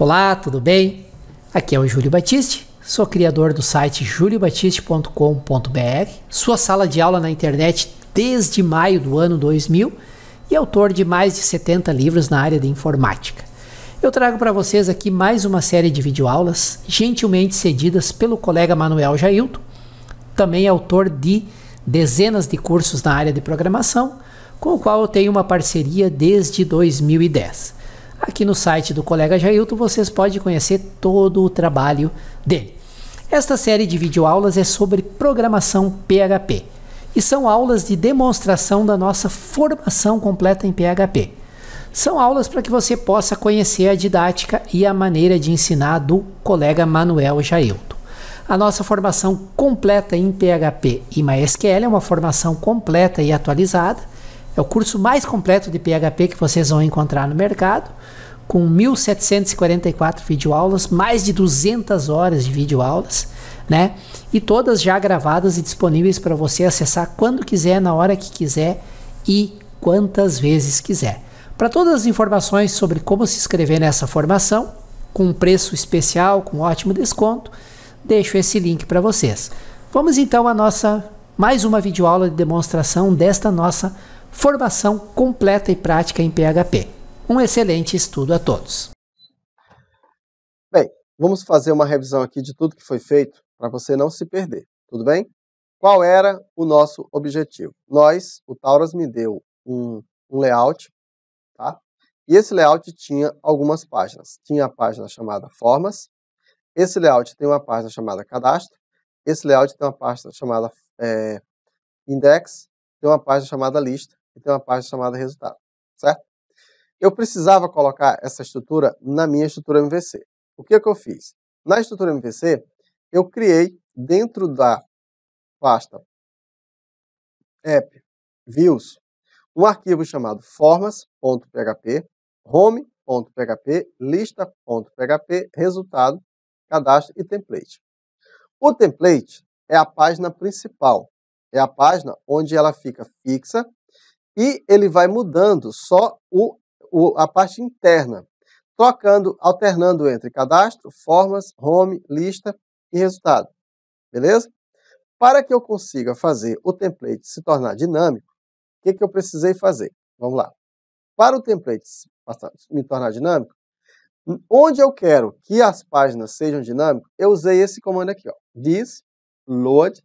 Olá, tudo bem? Aqui é o Júlio Batiste, sou criador do site juliobatiste.com.br, sua sala de aula na internet desde maio do ano 2000 e autor de mais de 70 livros na área de informática. Eu trago para vocês aqui mais uma série de videoaulas, gentilmente cedidas pelo colega Manuel Jailton, também autor de dezenas de cursos na área de programação, com o qual eu tenho uma parceria desde 2010. Aqui no site do colega Jailton vocês podem conhecer todo o trabalho dele. Esta série de videoaulas é sobre programação PHP e são aulas de demonstração da nossa formação completa em PHP. São aulas para que você possa conhecer a didática e a maneira de ensinar do colega Manuel Jailton. A nossa formação completa em PHP e MySQL é uma formação completa e atualizada é o curso mais completo de PHP que vocês vão encontrar no mercado, com 1.744 videoaulas, mais de 200 horas de videoaulas, né? E todas já gravadas e disponíveis para você acessar quando quiser, na hora que quiser e quantas vezes quiser. Para todas as informações sobre como se inscrever nessa formação, com um preço especial, com ótimo desconto, deixo esse link para vocês. Vamos então à nossa mais uma videoaula de demonstração desta nossa Formação completa e prática em PHP. Um excelente estudo a todos. Bem, vamos fazer uma revisão aqui de tudo que foi feito para você não se perder, tudo bem? Qual era o nosso objetivo? Nós, o Tauras me deu um, um layout, tá? E esse layout tinha algumas páginas. Tinha a página chamada Formas, esse layout tem uma página chamada Cadastro, esse layout tem uma página chamada é, Index, tem uma página chamada Lista e tem uma página chamada resultado, certo? Eu precisava colocar essa estrutura na minha estrutura MVC. O que, é que eu fiz? Na estrutura MVC, eu criei dentro da pasta app views um arquivo chamado formas.php, home.php, lista.php, resultado, cadastro e template. O template é a página principal, é a página onde ela fica fixa e ele vai mudando só o, o, a parte interna, trocando, alternando entre cadastro, formas, home, lista e resultado. Beleza? Para que eu consiga fazer o template se tornar dinâmico, o que, que eu precisei fazer? Vamos lá. Para o template me tornar dinâmico, onde eu quero que as páginas sejam dinâmicas, eu usei esse comando aqui, ó, diz load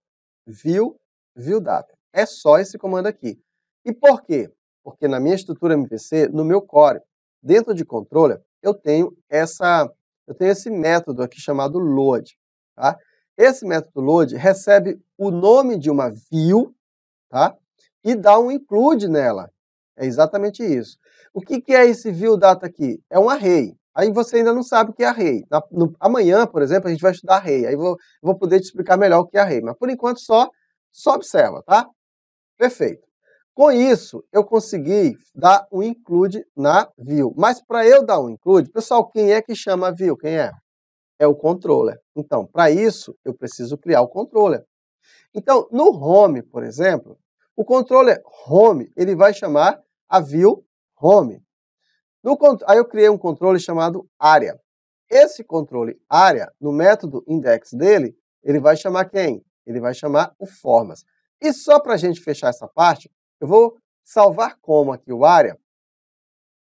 view view data. É só esse comando aqui. E por quê? Porque na minha estrutura MVC, no meu core, dentro de controller, eu tenho essa eu tenho esse método aqui chamado load, tá? Esse método load recebe o nome de uma view, tá? E dá um include nela. É exatamente isso. O que, que é esse view data aqui? É um array. Aí você ainda não sabe o que é array. Na, no, amanhã, por exemplo, a gente vai estudar array. Aí vou, vou poder te explicar melhor o que é array. Mas por enquanto só, só observa, tá? Perfeito. Com isso, eu consegui dar um include na view. Mas para eu dar um include, pessoal, quem é que chama a view? Quem é? É o controller. Então, para isso, eu preciso criar o controller. Então, no home, por exemplo, o controller home, ele vai chamar a view home. No, aí eu criei um controle chamado área. Esse controle área, no método index dele, ele vai chamar quem? Ele vai chamar o formas. E só para a gente fechar essa parte, eu vou salvar como aqui o área,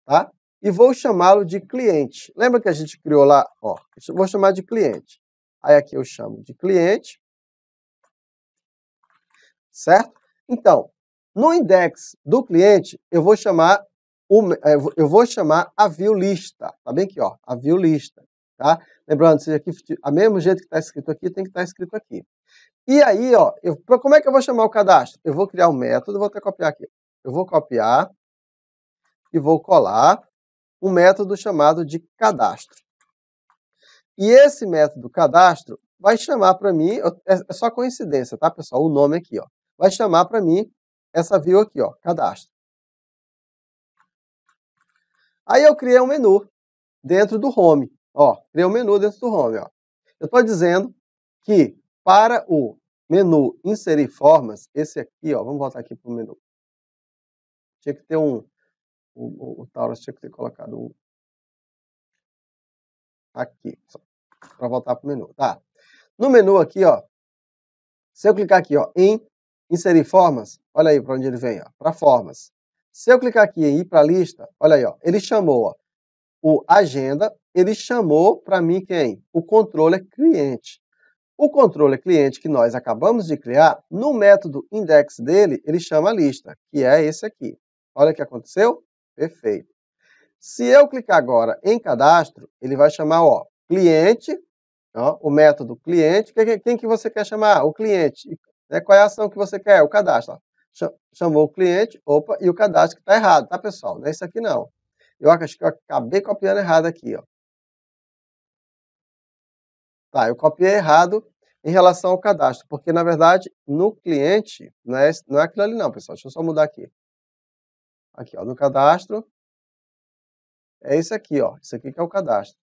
tá? E vou chamá-lo de cliente. Lembra que a gente criou lá, ó, vou chamar de cliente. Aí aqui eu chamo de cliente, certo? Então, no index do cliente, eu vou chamar o, eh, eu vou chamar a view lista, tá bem aqui, ó, a view lista, tá? Lembrando, seja aqui, a mesmo jeito que está escrito aqui, tem que estar tá escrito aqui. E aí, ó, eu, como é que eu vou chamar o cadastro? Eu vou criar um método, vou até copiar aqui. Eu vou copiar e vou colar um método chamado de cadastro. E esse método cadastro vai chamar para mim, é, é só coincidência, tá, pessoal? O nome aqui, ó. Vai chamar para mim essa view aqui, ó, cadastro. Aí eu criei um menu dentro do home, ó, criei um menu dentro do home, ó. Eu estou dizendo que para o menu inserir formas, esse aqui, ó, vamos voltar aqui para o menu. Tinha que ter um, o, o, o Taurus tinha que ter colocado um aqui, para voltar para o menu. Tá. No menu aqui, ó, se eu clicar aqui ó, em inserir formas, olha aí para onde ele vem, para formas. Se eu clicar aqui em ir para a lista, olha aí, ó, ele chamou ó, o agenda, ele chamou para mim quem? O é cliente. O controle cliente que nós acabamos de criar, no método index dele, ele chama lista, que é esse aqui. Olha o que aconteceu? Perfeito. Se eu clicar agora em cadastro, ele vai chamar ó, cliente, ó, o método cliente. Quem que você quer chamar? O cliente. Né? Qual é a ação que você quer? O cadastro. Chamou o cliente, opa, e o cadastro que está errado, tá, pessoal? Não é isso aqui, não. Eu acho que eu acabei copiando errado aqui, ó. Tá, eu copiei errado em relação ao cadastro, porque na verdade no cliente não é, não é aquilo ali não, pessoal. Deixa eu só mudar aqui. Aqui, ó, no cadastro é esse aqui, ó. Isso aqui que é o cadastro.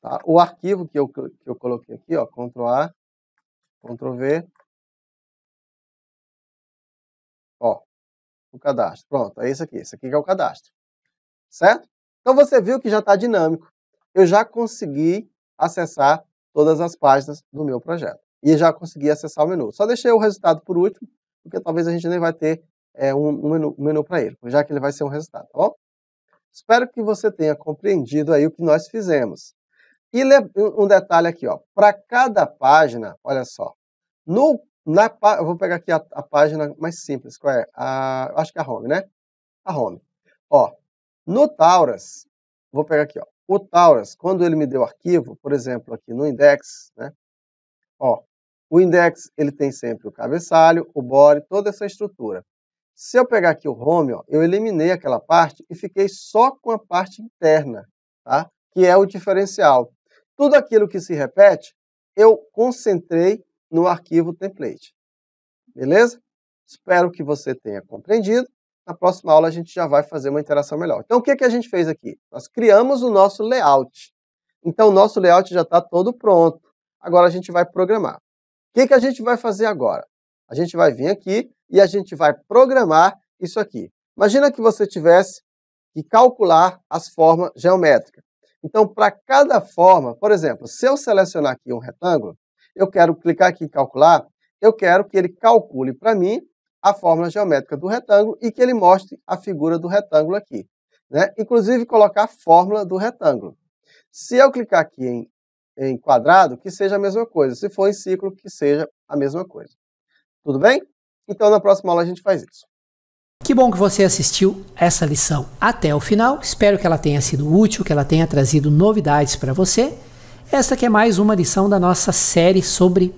Tá? O arquivo que eu, que eu coloquei aqui, ó, Ctrl A, Ctrl V, ó, o cadastro. Pronto, é esse aqui. Esse aqui que é o cadastro, certo? Então você viu que já está dinâmico eu já consegui acessar todas as páginas do meu projeto. E já consegui acessar o menu. Só deixei o resultado por último, porque talvez a gente nem vai ter é, um, menu, um menu para ele, já que ele vai ser um resultado, tá bom? Espero que você tenha compreendido aí o que nós fizemos. E um detalhe aqui, ó, para cada página, olha só, no, na, eu vou pegar aqui a, a página mais simples, qual é? A, acho que é a home, né? A home. Ó, no Taurus, vou pegar aqui, ó, o Taurus, quando ele me deu arquivo, por exemplo, aqui no index, né? Ó, o index ele tem sempre o cabeçalho, o body, toda essa estrutura. Se eu pegar aqui o home, ó, eu eliminei aquela parte e fiquei só com a parte interna, tá? que é o diferencial. Tudo aquilo que se repete, eu concentrei no arquivo template. Beleza? Espero que você tenha compreendido na próxima aula a gente já vai fazer uma interação melhor. Então o que, que a gente fez aqui? Nós criamos o nosso layout. Então o nosso layout já está todo pronto. Agora a gente vai programar. O que, que a gente vai fazer agora? A gente vai vir aqui e a gente vai programar isso aqui. Imagina que você tivesse que calcular as formas geométricas. Então, para cada forma, por exemplo, se eu selecionar aqui um retângulo, eu quero clicar aqui em calcular, eu quero que ele calcule para mim a fórmula geométrica do retângulo e que ele mostre a figura do retângulo aqui. Né? Inclusive, colocar a fórmula do retângulo. Se eu clicar aqui em, em quadrado, que seja a mesma coisa. Se for em ciclo, que seja a mesma coisa. Tudo bem? Então, na próxima aula a gente faz isso. Que bom que você assistiu essa lição até o final. Espero que ela tenha sido útil, que ela tenha trazido novidades para você. Esta que é mais uma lição da nossa série sobre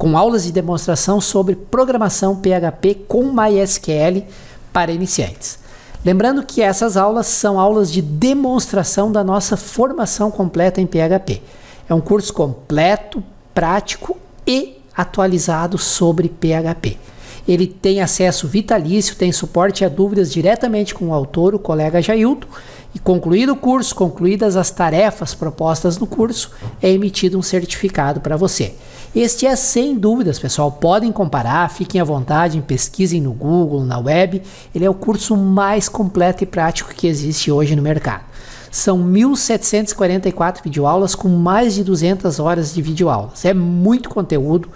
com aulas de demonstração sobre programação PHP com MySQL para iniciantes. Lembrando que essas aulas são aulas de demonstração da nossa formação completa em PHP. É um curso completo, prático e atualizado sobre PHP. Ele tem acesso vitalício, tem suporte a dúvidas diretamente com o autor, o colega Jailton, e concluído o curso, concluídas as tarefas propostas no curso, é emitido um certificado para você. Este é sem dúvidas, pessoal. Podem comparar, fiquem à vontade, pesquisem no Google, na web. Ele é o curso mais completo e prático que existe hoje no mercado. São 1.744 videoaulas com mais de 200 horas de videoaulas. É muito conteúdo,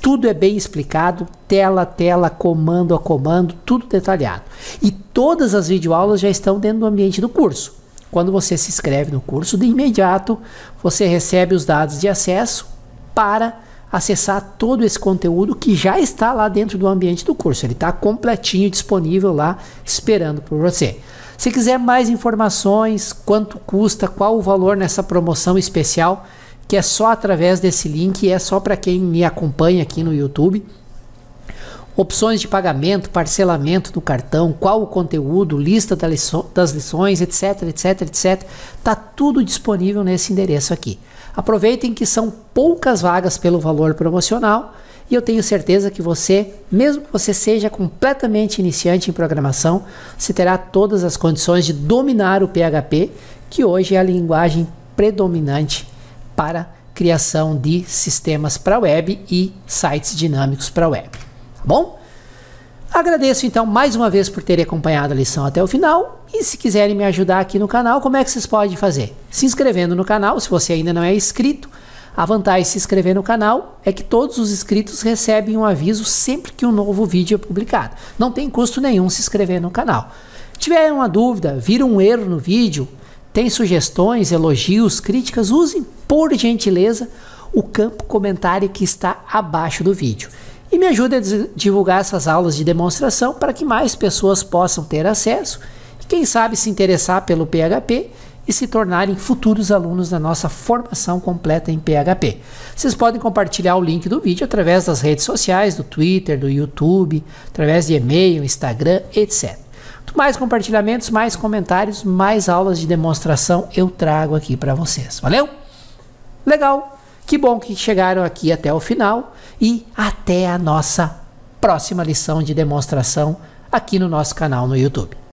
tudo é bem explicado, tela a tela, comando a comando, tudo detalhado. E todas as videoaulas já estão dentro do ambiente do curso. Quando você se inscreve no curso, de imediato você recebe os dados de acesso para acessar todo esse conteúdo que já está lá dentro do ambiente do curso. Ele está completinho, disponível lá, esperando por você. Se quiser mais informações, quanto custa, qual o valor nessa promoção especial, que é só através desse link, é só para quem me acompanha aqui no YouTube. Opções de pagamento, parcelamento do cartão, qual o conteúdo, lista das lições, etc, etc, etc. está tudo disponível nesse endereço aqui. Aproveitem que são poucas vagas pelo valor promocional e eu tenho certeza que você, mesmo que você seja completamente iniciante em programação, você terá todas as condições de dominar o PHP, que hoje é a linguagem predominante para criação de sistemas para web e sites dinâmicos para web. Tá bom? Agradeço então mais uma vez por terem acompanhado a lição até o final. E se quiserem me ajudar aqui no canal, como é que vocês podem fazer? Se inscrevendo no canal, se você ainda não é inscrito. A vantagem de se inscrever no canal é que todos os inscritos recebem um aviso sempre que um novo vídeo é publicado. Não tem custo nenhum se inscrever no canal. Tiver uma dúvida, vira um erro no vídeo, tem sugestões, elogios, críticas, usem por gentileza o campo comentário que está abaixo do vídeo e me ajude a divulgar essas aulas de demonstração para que mais pessoas possam ter acesso e, quem sabe, se interessar pelo PHP e se tornarem futuros alunos da nossa formação completa em PHP. Vocês podem compartilhar o link do vídeo através das redes sociais, do Twitter, do YouTube, através de e-mail, Instagram, etc. Quanto mais compartilhamentos, mais comentários, mais aulas de demonstração eu trago aqui para vocês. Valeu? Legal! Que bom que chegaram aqui até o final e até a nossa próxima lição de demonstração aqui no nosso canal no YouTube.